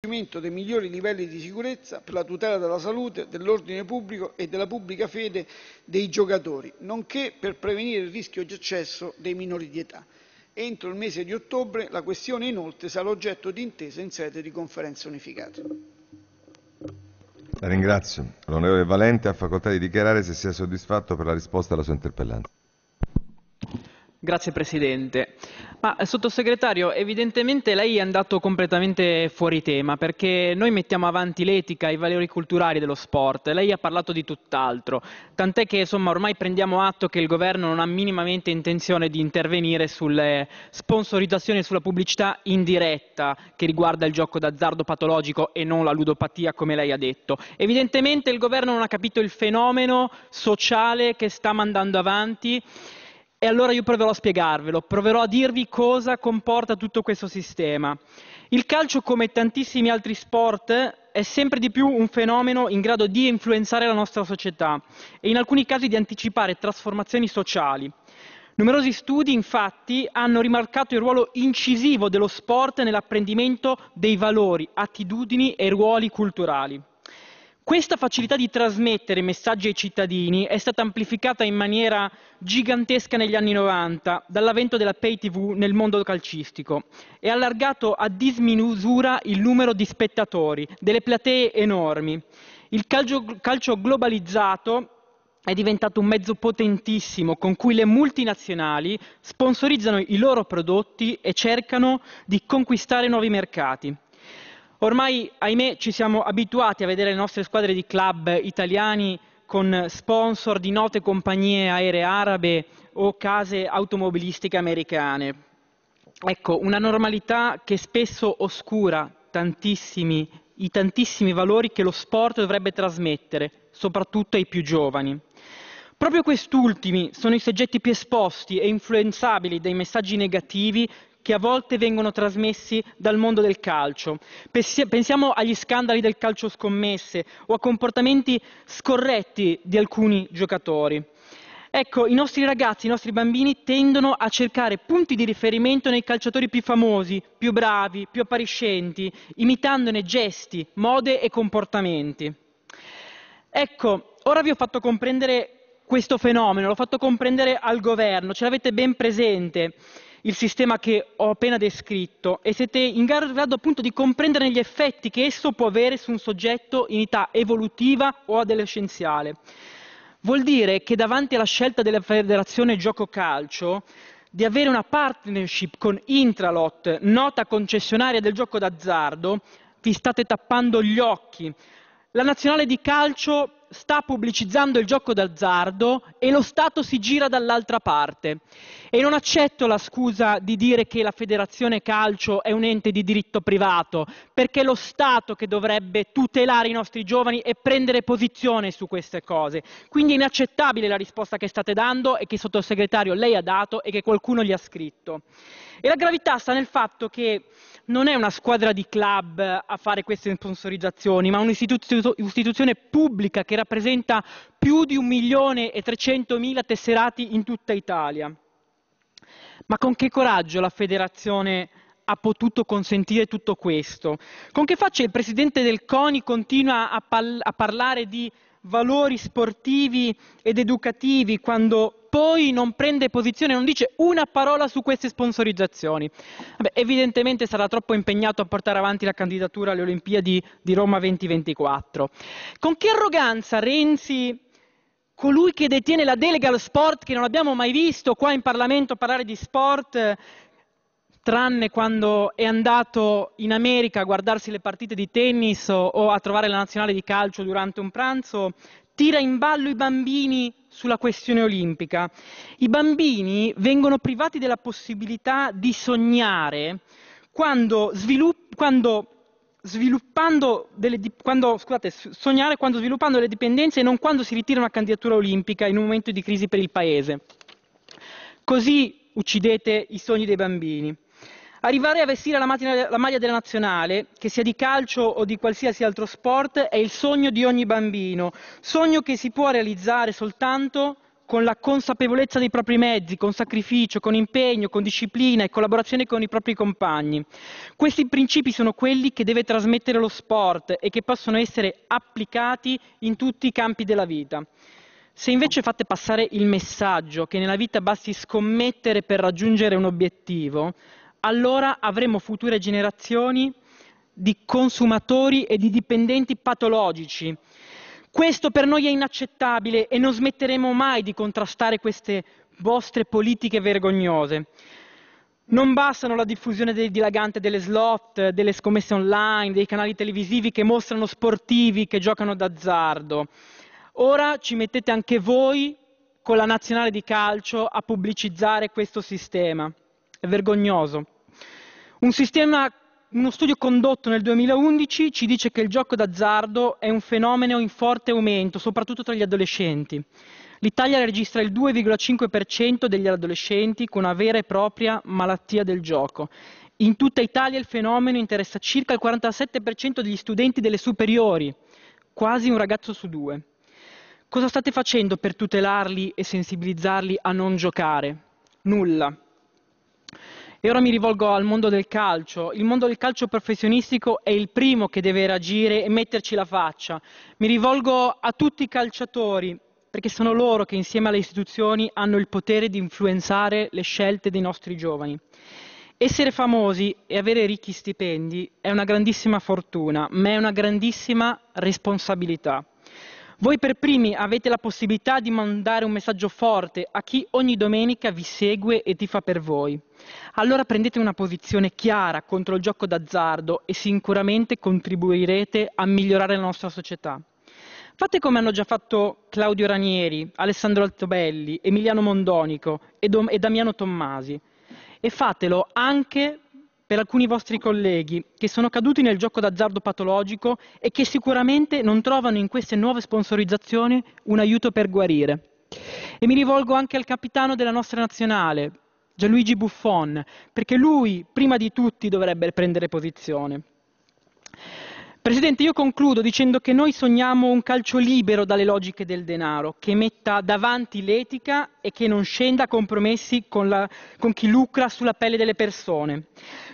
dei migliori livelli di sicurezza per la tutela della salute, dell'ordine pubblico e della pubblica fede dei giocatori, nonché per prevenire il rischio di accesso dei minori di età. Entro il mese di ottobre la questione, inoltre, sarà oggetto di intesa in sede di conferenza unificata. La ringrazio. L'onorevole Valente ha facoltà di dichiarare se sia soddisfatto per la risposta alla sua interpellanza. Grazie Presidente. Ma eh, sottosegretario, evidentemente lei è andato completamente fuori tema perché noi mettiamo avanti l'etica, i valori culturali dello sport, lei ha parlato di tutt'altro, tant'è che insomma ormai prendiamo atto che il governo non ha minimamente intenzione di intervenire sulle sponsorizzazioni e sulla pubblicità indiretta che riguarda il gioco d'azzardo patologico e non la ludopatia come lei ha detto. Evidentemente il governo non ha capito il fenomeno sociale che sta mandando avanti e allora io proverò a spiegarvelo, proverò a dirvi cosa comporta tutto questo sistema. Il calcio, come tantissimi altri sport, è sempre di più un fenomeno in grado di influenzare la nostra società e in alcuni casi di anticipare trasformazioni sociali. Numerosi studi, infatti, hanno rimarcato il ruolo incisivo dello sport nell'apprendimento dei valori, attitudini e ruoli culturali. Questa facilità di trasmettere messaggi ai cittadini è stata amplificata in maniera gigantesca negli anni 90 dall'avvento della pay TV nel mondo calcistico e ha allargato a dismisura il numero di spettatori, delle platee enormi. Il calcio, calcio globalizzato è diventato un mezzo potentissimo con cui le multinazionali sponsorizzano i loro prodotti e cercano di conquistare nuovi mercati. Ormai, ahimè, ci siamo abituati a vedere le nostre squadre di club italiani con sponsor di note compagnie aeree arabe o case automobilistiche americane. Ecco, una normalità che spesso oscura tantissimi, i tantissimi valori che lo sport dovrebbe trasmettere, soprattutto ai più giovani. Proprio quest'ultimi sono i soggetti più esposti e influenzabili dai messaggi negativi che a volte vengono trasmessi dal mondo del calcio. Pensiamo agli scandali del calcio scommesse o a comportamenti scorretti di alcuni giocatori. Ecco, i nostri ragazzi, i nostri bambini tendono a cercare punti di riferimento nei calciatori più famosi, più bravi, più appariscenti, imitandone gesti, mode e comportamenti. Ecco, ora vi ho fatto comprendere questo fenomeno, l'ho fatto comprendere al governo, ce l'avete ben presente il sistema che ho appena descritto e siete in grado appunto di comprendere gli effetti che esso può avere su un soggetto in età evolutiva o adolescenziale. Vuol dire che davanti alla scelta della Federazione Gioco Calcio di avere una partnership con Intralot, nota concessionaria del gioco d'azzardo, vi state tappando gli occhi. La nazionale di calcio sta pubblicizzando il gioco d'azzardo e lo Stato si gira dall'altra parte. E non accetto la scusa di dire che la federazione calcio è un ente di diritto privato, perché è lo Stato che dovrebbe tutelare i nostri giovani e prendere posizione su queste cose. Quindi è inaccettabile la risposta che state dando e che il sottosegretario lei ha dato e che qualcuno gli ha scritto. E la gravità sta nel fatto che non è una squadra di club a fare queste sponsorizzazioni, ma un'istituzione pubblica che rappresenta più di un tesserati in tutta Italia. Ma con che coraggio la federazione ha potuto consentire tutto questo? Con che faccia il presidente del CONI continua a, pal- a parlare di valori sportivi ed educativi quando poi non prende posizione, non dice una parola su queste sponsorizzazioni. Vabbè, evidentemente sarà troppo impegnato a portare avanti la candidatura alle Olimpiadi di Roma 2024. Con che arroganza Renzi colui che detiene la delega allo sport, che non abbiamo mai visto qua in Parlamento parlare di sport, tranne quando è andato in America a guardarsi le partite di tennis o, a trovare la nazionale di calcio durante un pranzo, tira in ballo i bambini sulla questione olimpica. I bambini vengono privati della possibilità di sognare quando, svilupp- quando sviluppando delle, quando, scusate, sognare quando sviluppando le dipendenze e non quando si ritira una candidatura olimpica in un momento di crisi per il paese. Così uccidete i sogni dei bambini. Arrivare a vestire la, mattina, la maglia della nazionale, che sia di calcio o di qualsiasi altro sport, è il sogno di ogni bambino, sogno che si può realizzare soltanto con la consapevolezza dei propri mezzi, con sacrificio, con impegno, con disciplina e collaborazione con i propri compagni. Questi principi sono quelli che deve trasmettere lo sport e che possono essere applicati in tutti i campi della vita. Se invece fate passare il messaggio che nella vita basti scommettere per raggiungere un obiettivo, allora avremo future generazioni di consumatori e di dipendenti patologici questo per noi è inaccettabile e non smetteremo mai di contrastare queste vostre politiche vergognose. Non bastano la diffusione del dilagante delle slot, delle scommesse online, dei canali televisivi che mostrano sportivi che giocano d'azzardo. Ora ci mettete anche voi con la nazionale di calcio a pubblicizzare questo sistema. È vergognoso. Un sistema uno studio condotto nel 2011 ci dice che il gioco d'azzardo è un fenomeno in forte aumento, soprattutto tra gli adolescenti. L'Italia registra il 2,5% degli adolescenti con una vera e propria malattia del gioco. In tutta Italia il fenomeno interessa circa il 47% degli studenti delle superiori, quasi un ragazzo su due. Cosa state facendo per tutelarli e sensibilizzarli a non giocare? Nulla. E ora mi rivolgo al mondo del calcio. Il mondo del calcio professionistico è il primo che deve reagire e metterci la faccia. Mi rivolgo a tutti i calciatori, perché sono loro che insieme alle istituzioni hanno il potere di influenzare le scelte dei nostri giovani. Essere famosi e avere ricchi stipendi è una grandissima fortuna, ma è una grandissima responsabilità. Voi per primi avete la possibilità di mandare un messaggio forte a chi ogni domenica vi segue e fa per voi. Allora prendete una posizione chiara contro il gioco d'azzardo e sicuramente contribuirete a migliorare la nostra società. Fate come hanno già fatto Claudio Ranieri, Alessandro Altobelli, Emiliano Mondonico e, Damiano Tommasi e fatelo anche per alcuni vostri colleghi che sono caduti nel gioco d'azzardo patologico e che sicuramente non trovano in queste nuove sponsorizzazioni un aiuto per guarire. E mi rivolgo anche al capitano della nostra nazionale, Gianluigi Buffon, perché lui prima di tutti dovrebbe prendere posizione. Presidente, io concludo dicendo che noi sogniamo un calcio libero dalle logiche del denaro, che metta davanti l'etica e che non scenda a compromessi con, la, con chi lucra sulla pelle delle persone.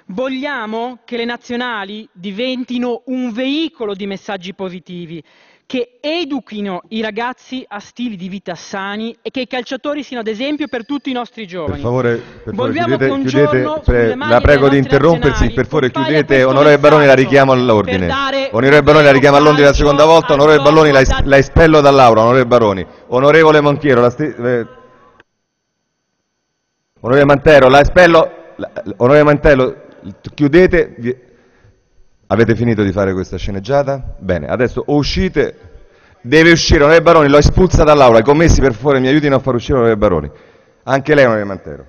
Vogliamo che le nazionali diventino un veicolo di messaggi positivi, che educhino i ragazzi a stili di vita sani e che i calciatori siano ad esempio per tutti i nostri giovani. Per favore, per favore chiudete, chiudete pre, la prego di interrompersi, per favore chiudete, onorevole Baroni la richiamo all'ordine. Onorevole Baroni la richiamo all'ordine la seconda volta, onorevole Baroni la, la, espello dall'aula, onorevole Baroni. Onorevole Monchiero, la eh. onorevole Mantero, la espello, la, onorevole Mantello, chiudete, vi... avete finito di fare questa sceneggiata? Bene, adesso o uscite, deve uscire Onorevole Baroni, l'ho espulsa dall'aula, i commessi per fuori mi aiutino a far uscire Onorevole Baroni, anche lei Onorevole Mantero.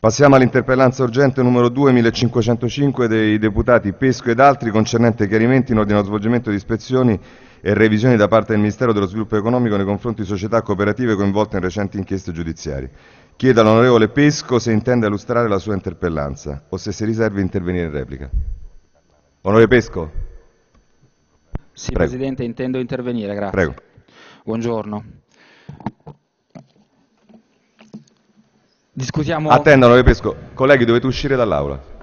Passiamo all'interpellanza urgente numero 2, 1505 dei deputati Pesco ed altri concernente chiarimenti in ordine allo svolgimento di ispezioni e revisioni da parte del Ministero dello Sviluppo Economico nei confronti di società cooperative coinvolte in recenti inchieste giudiziarie. Chiedo all'onorevole Pesco se intende illustrare la sua interpellanza o se si riserva intervenire in replica. Onorevole Pesco. Sì, Prego. Presidente, intendo intervenire, grazie. Prego. Buongiorno. Discutiamo... Attenda, onorevole Pesco. Colleghi, dovete uscire dall'Aula.